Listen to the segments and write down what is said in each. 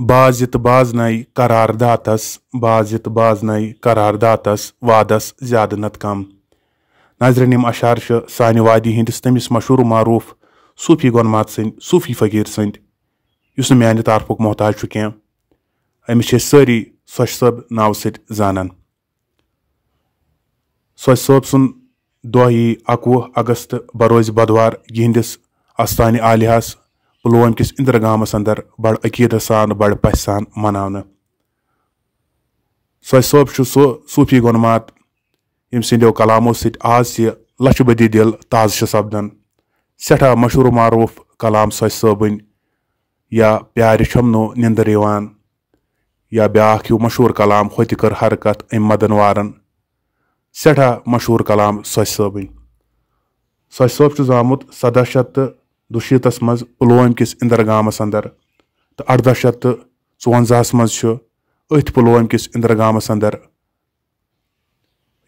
بازت بازنائی قرارداتس بازت بازنائی قرارداتس وادس زیادٕ نتہٕ کم ناظرن یِم اشعار چھِ سانہِ وادی ہِنٛدِس تٔمِس مشہوٗر معروٗف صوٗفی گۄنمات سٕنٛدۍ صوٗفی فقیٖر سٕنٛدۍ یُس نہٕ میٛانہِ طرفُک محتاج چھُ کینٛہہ أمِس چھِ أسۍ سٲری سۄچہِ صٲب ناوٕ سۭتۍ زانان سۄچہِ صٲب سُنٛد دۄہ یی اَکوُہ اگست بروزِ بۄدوار یِہِنٛدِس اَستانہِ عالیہَس پُلوامہِ کِس اِندرٕ گامَس اَندر بَڑٕ عقیٖدت سان بَڑٕ پَژھِ سان مَناونہٕ سۄے صٲب چھُ سُہ صوٗفی گۄنمات ییٚمہِ سٕنٛدیو کلامو سۭتۍ آز تہِ لَچھِ بٔدی دِل تازٕ چھِ سَپدان سٮ۪ٹھاہ مشہوٗر و معروٗف کلام سۄے صٲبٕنۍ یا پیارِ چھَم نہٕ نِندٕر یِوان یا بیٛاکھ ہیوٗ مشہوٗر کلام ہوتہِ کٔر حرکت أمۍ مدن وارن سٮ۪ٹھاہ مشہوٗر کلام سۄے صٲبٕنۍ سۄے صٲب چھُ زامُت سَداہ شَتھ تہٕ दुशीत मज पुलवम किस इंदर गामस अंदर तो अरदा शत चुवंजाहस मज अथ किस इंदर गामस अंदर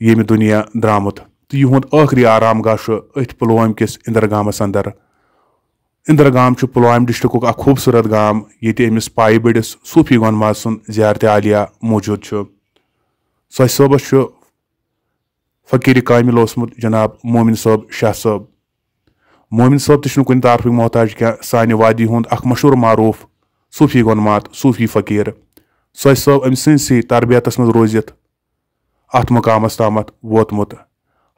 ये दुनिया द्रामुत तो युद आखिरी आराम गाह अथ पुलवम किस इंदर गामस अंदर इंदर गाम पुलवाम डिस्ट्रिक अ खूबसूरत गाम ये अमिस पाई बड़िस सूफी गोनवाज सुन जियारत आलिया मौजूद सह सबस फकीर कामिल जनाब मोमिन साहब शाह साहब مومِن صٲب تہِ چھُنہٕ کُنہِ تعارفٕکۍ محتاج کینٛہہ سانہِ وادی ہُنٛد اکھ مشہوٗر معروٗف صوٗفی گۄنمات صوٗفی فقیٖر سۄ ٲسۍ أمۍ سٕنٛدسٕے تربیتَس منٛز روٗزِتھ اَتھ مُقامَس تامَتھ ووتمُت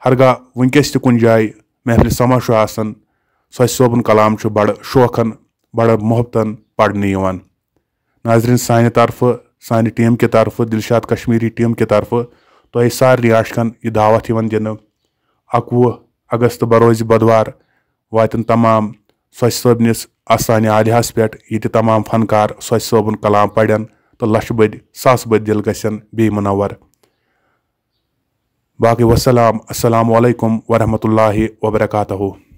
ہرگاہ وٕنکیٚس تہِ کُنہِ جایہِ محفلہِ سما چھُ آسان سۄ صٲبُن کلام چھُ بَڑٕ شوقَن بَڑٕ محبتَن پَرنہٕ یِوان ناظریٖن سانہِ طرفہٕ سانہِ ٹیٖم کہِ طرفہٕ دِلشاد کشمیٖری ٹیٖم کہِ طرفہٕ تۄہہِ سارنٕے عاشقَن یہِ دعوت یِوان دِنہٕ اَکوُہ اگست بروزِ بۄدوار واتن تمام سۄچہِ صٲبنِس اَستانہِ عالیہَس پٮ۪ٹھ ییٚتہِ تمام فنکار سۄچہِ صٲبُن کلام پرن تہٕ لَچھِ بٔدۍ ساسہٕ بٔدۍ دِل گژھن بیٚیہِ مُنور باقٕے وسلام السلام علیکم ورحمۃ اللہ وبرکاتہ